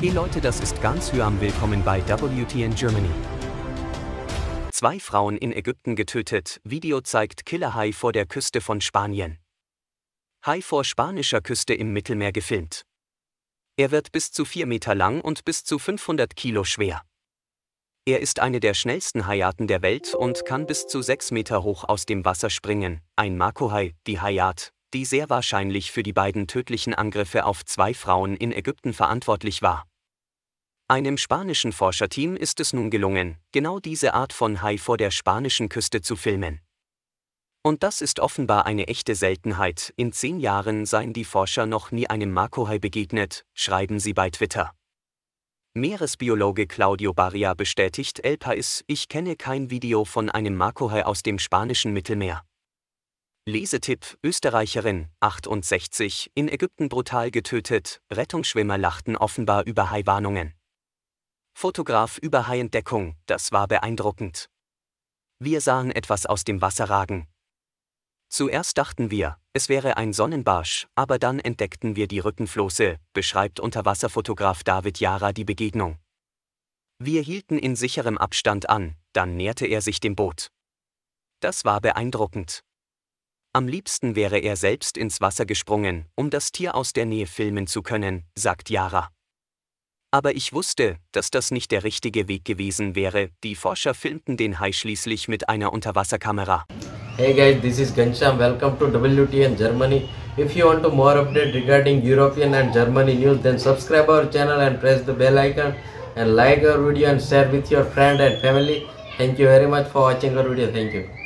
Hey Leute, das ist ganz Hyam. Willkommen bei WTN Germany. Zwei Frauen in Ägypten getötet. Video zeigt Killerhai vor der Küste von Spanien. Hai vor spanischer Küste im Mittelmeer gefilmt. Er wird bis zu 4 Meter lang und bis zu 500 Kilo schwer. Er ist eine der schnellsten Hayaten der Welt und kann bis zu 6 Meter hoch aus dem Wasser springen. Ein Makohai, die Hayat, die sehr wahrscheinlich für die beiden tödlichen Angriffe auf zwei Frauen in Ägypten verantwortlich war. Einem spanischen Forscherteam ist es nun gelungen, genau diese Art von Hai vor der spanischen Küste zu filmen. Und das ist offenbar eine echte Seltenheit, in zehn Jahren seien die Forscher noch nie einem Makohai begegnet, schreiben sie bei Twitter. Meeresbiologe Claudio Barria bestätigt El Pais, ich kenne kein Video von einem Makohai aus dem spanischen Mittelmeer. Lesetipp: Österreicherin, 68, in Ägypten brutal getötet, Rettungsschwimmer lachten offenbar über Haiwarnungen. Fotograf über Haientdeckung, das war beeindruckend. Wir sahen etwas aus dem Wasser ragen. Zuerst dachten wir, es wäre ein Sonnenbarsch, aber dann entdeckten wir die Rückenflosse, beschreibt Unterwasserfotograf David Jara die Begegnung. Wir hielten in sicherem Abstand an, dann näherte er sich dem Boot. Das war beeindruckend. Am liebsten wäre er selbst ins Wasser gesprungen, um das Tier aus der Nähe filmen zu können, sagt Yara. Aber ich wusste, dass das nicht der richtige Weg gewesen wäre. Die Forscher filmten den Hai schließlich mit einer Unterwasserkamera. Hey guys, this is Gansham. Welcome to WTN Germany. If you want to more update regarding European and Germany news, then subscribe our channel and press the bell icon and like our video and share with your friend and family. Thank you very much for watching our video. Thank you.